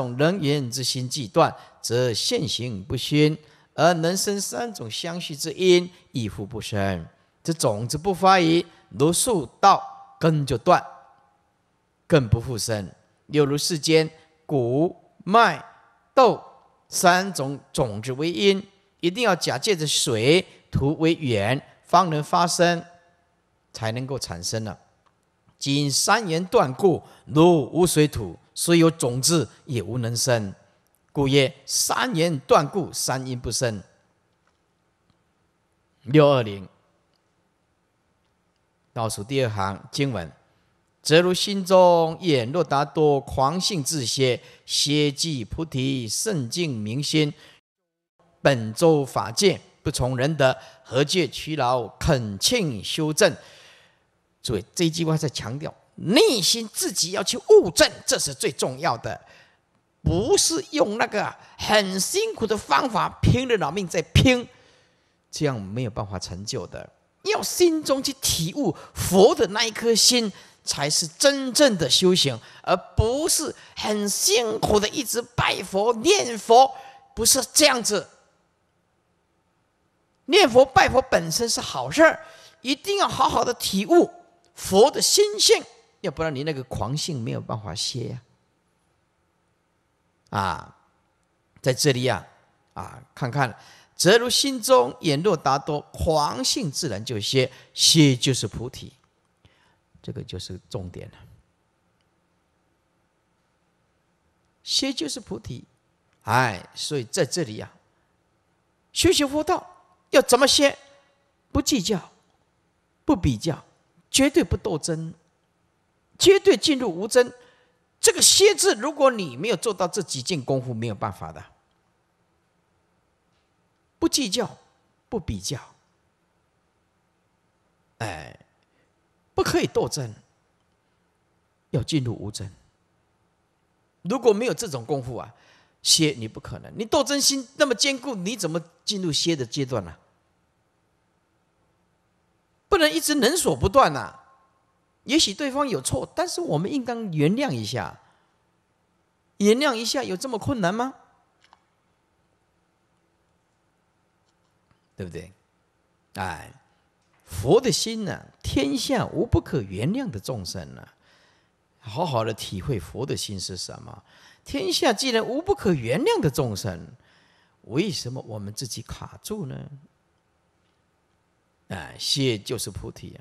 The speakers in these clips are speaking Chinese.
种人缘之心既断，则现行不熏，而能生三种相续之因亦复不生。这种子不发于如树道根就断，更不复生。又如世间谷麦豆三种种子为因，一定要假借着水土为缘，方能发生，才能够产生了。仅三缘断故，如无水土。虽有种子，也无能生，故曰：三言断故，三因不生。六二零倒数第二行经文，则如心中眼若达多狂性自歇，歇即菩提，圣境明心。本周法界不从人德，何借劬劳恳请修正？注意这一句话在强调。内心自己要去悟证，这是最重要的，不是用那个很辛苦的方法，拼了老命在拼，这样没有办法成就的。要心中去体悟佛的那一颗心，才是真正的修行，而不是很辛苦的一直拜佛念佛，不是这样子。念佛拜佛本身是好事儿，一定要好好的体悟佛的心性。要不然你那个狂性没有办法歇呀！啊，在这里呀，啊，看看，则如心中眼若达多，狂性自然就歇，歇就是菩提，这个就是重点了。歇就是菩提，哎，所以在这里呀，修行佛道要怎么歇？不计较，不比较，绝对不斗争。绝对进入无争，这个“歇”字，如果你没有做到这几件功夫，没有办法的。不计较，不比较，哎，不可以斗争，要进入无争。如果没有这种功夫啊，“歇”你不可能。你斗争心那么坚固，你怎么进入“歇”的阶段呢？不能一直能所不断呐。也许对方有错，但是我们应当原谅一下。原谅一下有这么困难吗？对不对？哎，佛的心呢？天下无不可原谅的众生呢？好好的体会佛的心是什么？天下既然无不可原谅的众生，为什么我们自己卡住呢？哎，谢就是菩提呀。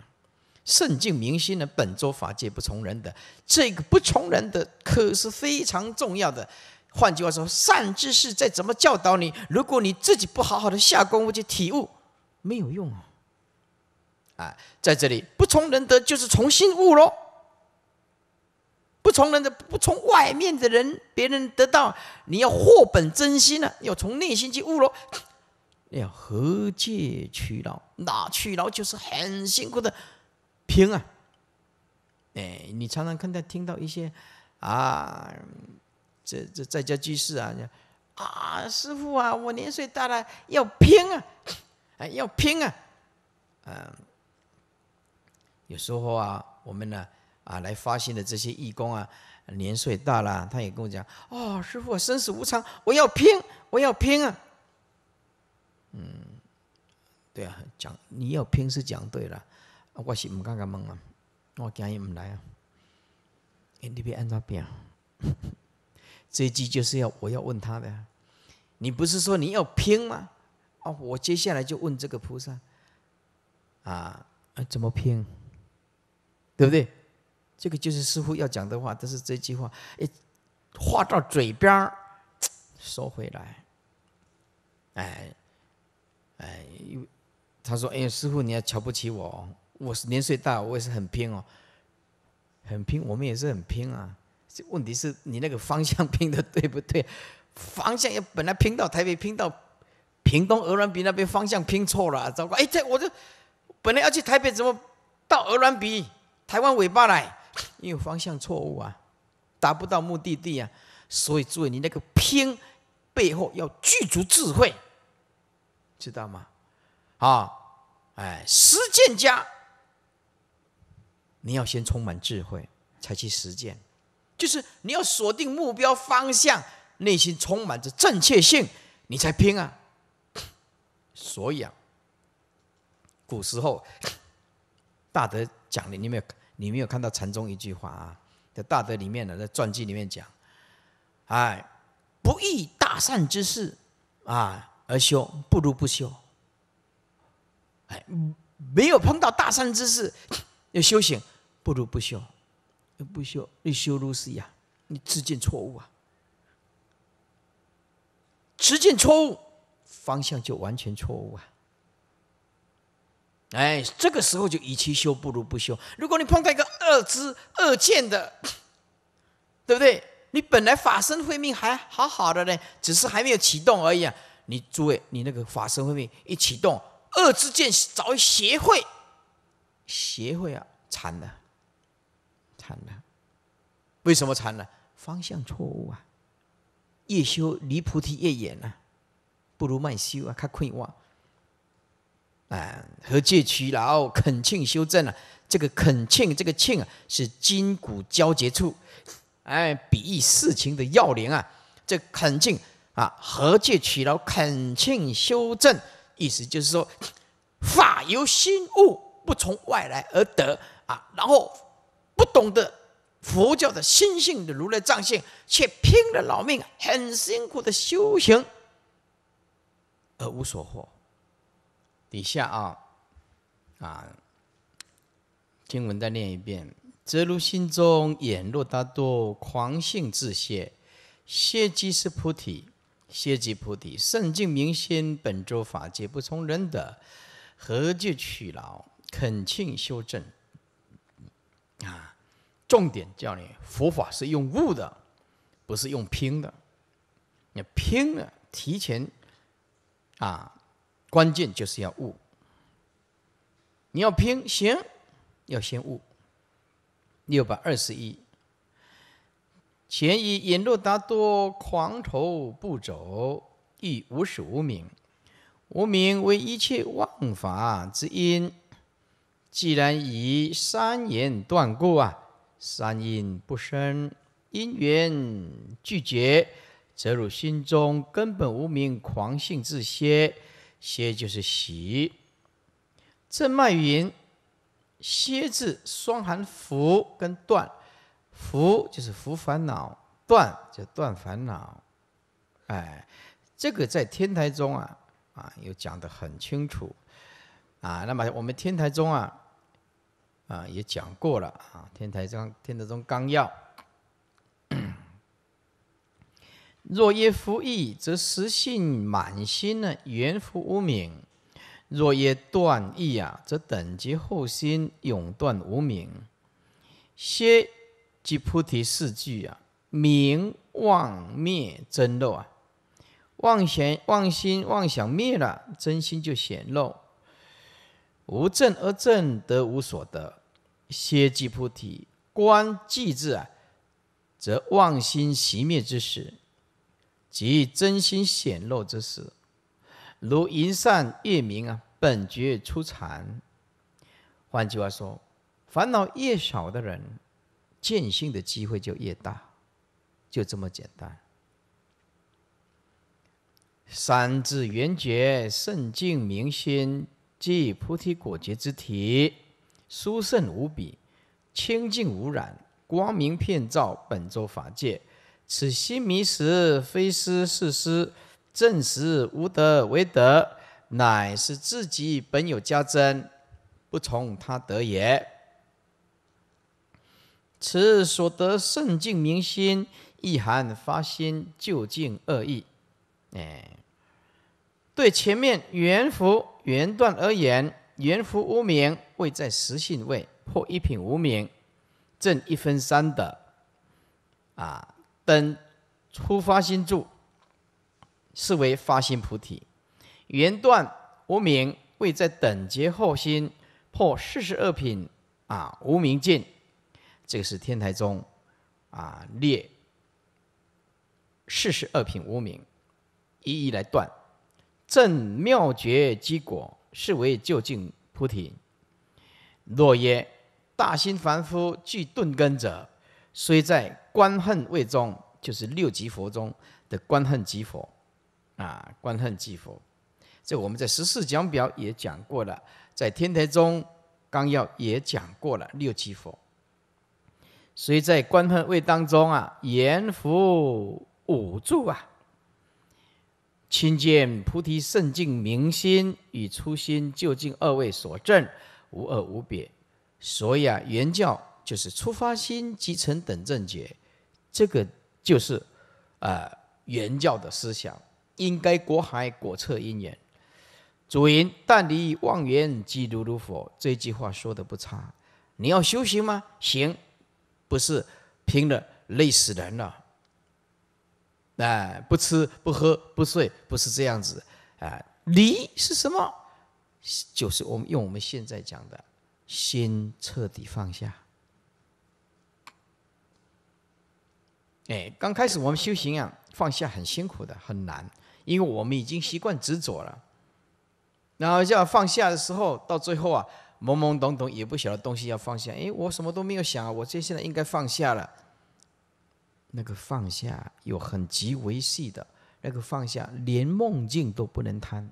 圣境明心呢？本诸法界不从人的这个不从人的，可是非常重要的。换句话说，善知识再怎么教导你，如果你自己不好好的下功夫去体悟，没有用啊！啊，在这里不从人德就是从心悟喽。不从人的，不从外面的人，别人得到，你要获本真心呢，要从内心去悟喽。要何解取劳？哪取劳？就是很辛苦的。拼啊！哎，你常常看到听到一些啊，这这在家居士啊，啊，师傅啊，我年岁大了，要拼啊，哎，要拼啊，嗯，有时候啊，我们呢啊来发心的这些义工啊，年岁大了，他也跟我讲，哦，师傅，我生死无常，我要拼，我要拼啊，嗯，对啊，讲你要拼是讲对了。我是不敢敢问啊，我惊伊唔来啊。你别安怎变？这句就是要我要问他的，你不是说你要拼吗？啊，我接下来就问这个菩萨，啊，怎么拼？对不对？这个就是师傅要讲的话，但是这句话，哎，话到嘴边儿，收回来。哎，哎，他说，哎，师傅，你要瞧不起我？我是年岁大，我也是很拼哦，很拼。我们也是很拼啊。这问题是你那个方向拼的对不对？方向也本来拼到台北，拼到屏东、鹅銮鼻那边，方向拼错了，糟糕！哎，这我这本来要去台北，怎么到鹅銮鼻？台湾尾巴来，因为方向错误啊，达不到目的地啊。所以，诸位，你那个拼背后要具足智慧，知道吗？啊，哎，实践家。你要先充满智慧，才去实践。就是你要锁定目标方向，内心充满着正确性，你才拼啊。所以啊，古时候大德讲的，你没有你没有看到禅宗一句话啊，在大德里面呢，在传记里面讲，哎，不义大善之事啊而修，不如不修。哎，没有碰到大善之事要修行。不如不修，不修，你修如是呀？你自见错误啊，执见错误，方向就完全错误啊！哎，这个时候就与其修不如不修。如果你碰到一个恶知恶见的，对不对？你本来法身慧命还好好的呢，只是还没有启动而已啊！你诸位，你那个法身慧命一启动，恶知见早一邪会，邪会啊，惨的！惨了？为什么惨了？方向错误啊！越修离菩提越远啊，不如慢修啊！他困忘。啊，何戒取劳？恳请修正啊！这个恳请，这个庆啊，是筋骨交接处。哎，比喻事情的要领啊！这恳请啊，何戒取劳？恳请修正，意思就是说法由心悟，不从外来而得啊！然后。不懂得佛教的心性的如来藏性，却拼了老命、很辛苦的修行，而无所获。底下啊，啊，经文再念一遍：则如心中眼若达多狂性自歇，歇即是菩提，歇即菩提，圣净明心本州法界不从人的，何惧取劳？恳请修正。啊，重点叫你佛法是用悟的，不是用拼的。你拼了，提前啊，关键就是要悟。你要拼行，要先悟。六百二十一，前以引路达多狂头不走，亦无始无明，无名为一切妄法之因。既然以三言断故啊，三因不生，因缘俱绝，则汝心中根本无名狂性自歇，歇就是习。正脉云：“歇字双含伏跟断，伏就是伏烦恼，断就断烦恼。”哎，这个在天台中啊啊，有讲的很清楚啊。那么我们天台中啊。啊，也讲过了啊，《天台章》《天台宗纲要》。若曰复意，则实性满心呢，圆复无名；若曰断意啊，则等级后心永断无名。歇即菩提四句啊，明妄灭真漏啊，妄想妄心妄想灭了，真心就显露。无证而证得无所得，歇即菩提，观即至啊，则妄心熄灭之时，即真心显露之时，如云散月明啊，本觉初禅。换句话说，烦恼越少的人，见性的机会就越大，就这么简单。三字圆觉，圣境明心。即菩提果觉之体，殊胜无比，清净无染，光明遍照本州法界。此心迷时，非失是失；正时无得为得，乃是自己本有加增，不从他得也。此所得圣净明心，亦含发心究竟恶意，哎。对前面圆符圆断而言，圆符无名位在实性位，破一品无名，正一分三德，啊，等初发心住，是为发心菩提；圆断无名位在等结后心，破四十二品，啊，无名尽，这个是天台宗，啊，列四十二品无名，一一来断。正妙觉之果，是为究竟菩提。若曰大心凡夫具钝根者，虽在观恨位中，就是六级佛中的观恨即佛啊，观恨即佛。这我们在十四讲表也讲过了，在天台中纲要也讲过了六级佛。所以在观恨位当中啊，阎浮五住啊。亲见菩提圣境明心与初心究竟二位所证无二无别，所以啊，原教就是出发心即成等正觉，这个就是啊原教的思想。应该果海果彻因缘，祖云“但离妄缘即如如佛”，这句话说的不差。你要修行吗？行，不是拼了累死人了。哎，不吃不喝不睡，不是这样子。哎，离是什么？就是我们用我们现在讲的，心彻底放下。哎，刚开始我们修行啊，放下很辛苦的，很难，因为我们已经习惯执着了。然后要放下的时候，到最后啊，懵懵懂懂也不晓得东西要放下。哎，我什么都没有想，我这现在应该放下了。那个放下有很极为细的那个放下，连梦境都不能贪，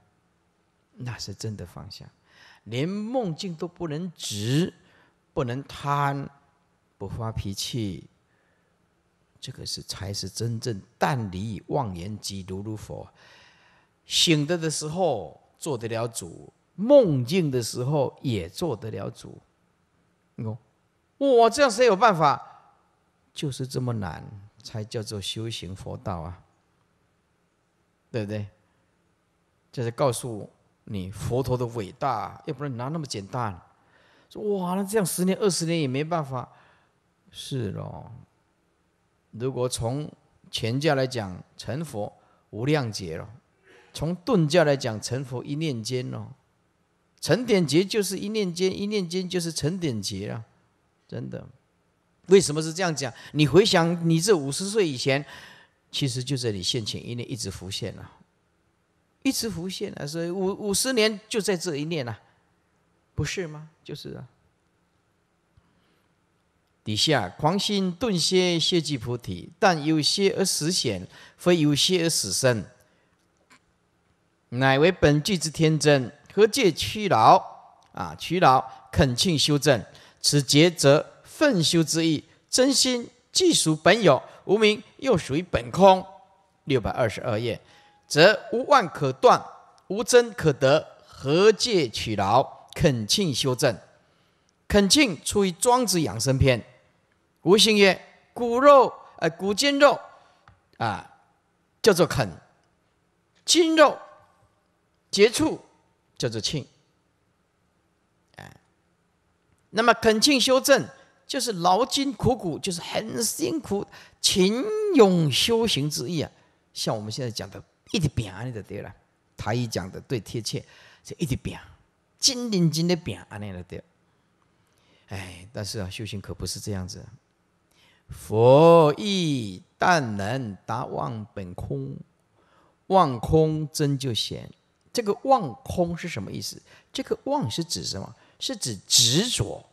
那是真的放下。连梦境都不能执，不能贪，不发脾气，这个是才是真正但离妄言即如如佛。醒着的时候做得了主，梦境的时候也做得了主。我，我这样才有办法，就是这么难。才叫做修行佛道啊，对不对？就是告诉你佛陀的伟大，要不然哪那么简单？说哇，那这样十年二十年也没办法，是咯。如果从前教来讲，成佛无量劫咯；从顿教来讲，成佛一念间咯。成点劫就是一念间，一念间就是成点劫啊，真的。为什么是这样讲？你回想，你这五十岁以前，其实就在你现前一念一直浮现了，一直浮现。所以五五十年就在这一念啊，不是吗？就是啊。底下狂心顿歇，歇即菩提。但有歇而死显，非有歇而死生，乃为本具之天真，何借屈劳啊？屈劳恳请修正，此节则。奋修之意，真心既属本有，无名又属于本空。六百二十二页，则无妄可断，无真可得，何借取劳？恳请修正，恳请出于《庄子养生篇》，无心曰：骨肉，呃，骨筋肉，啊，叫做恳；筋肉结处，叫做庆。啊”那么恳请修正。就是劳筋苦骨，就是很辛苦，勤勇修行之意啊。像我们现在讲的“一滴病”安尼的对了，台语讲的最贴切，就“一滴病”，金灵金的病安尼的对。哎，但是啊，修行可不是这样子。佛意但能达万本空，望空真就显。这个“望空”是什么意思？这个“望是指什么？是指执着。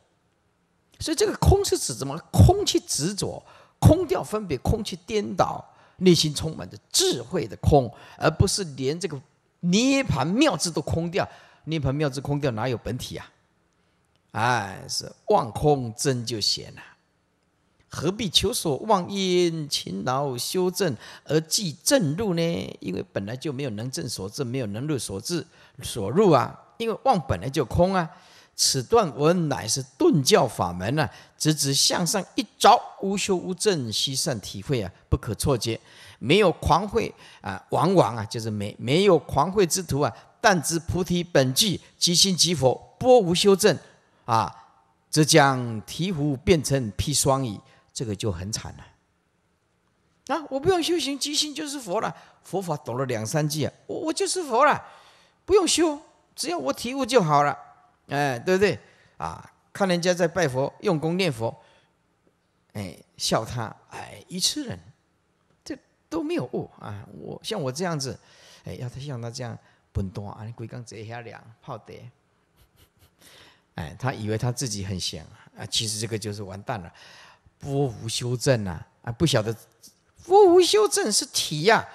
所以这个空是指什么？空去执着，空掉分别，空去颠倒，内心充满着智慧的空，而不是连这个涅槃妙智都空掉。涅槃妙智空掉，哪有本体啊？哎，是妄空真就行了，何必求索妄因勤劳修正而即正入呢？因为本来就没有能正所正，没有能入所至所入啊。因为妄本来就空啊。此段文乃是顿教法门啊，直指向上一着，无修无证，悉善体会啊，不可错解。没有狂慧啊，往往啊，就是没没有狂慧之徒啊，但知菩提本际，即心即佛，波无修正啊，则将醍醐变成砒霜矣。这个就很惨了。啊，我不用修行，即心就是佛了。佛法懂了两三句啊，我我就是佛了，不用修，只要我体悟就好了。哎，对不对？啊，看人家在拜佛用功念佛，哎，笑他哎，愚痴人，这都没有悟啊！我像我这样子，哎，要他像他这样笨多啊！鬼刚摘下两泡的，哎，他以为他自己很闲啊，其实这个就是完蛋了，波无修正啊，啊，不晓得波无修正是体呀。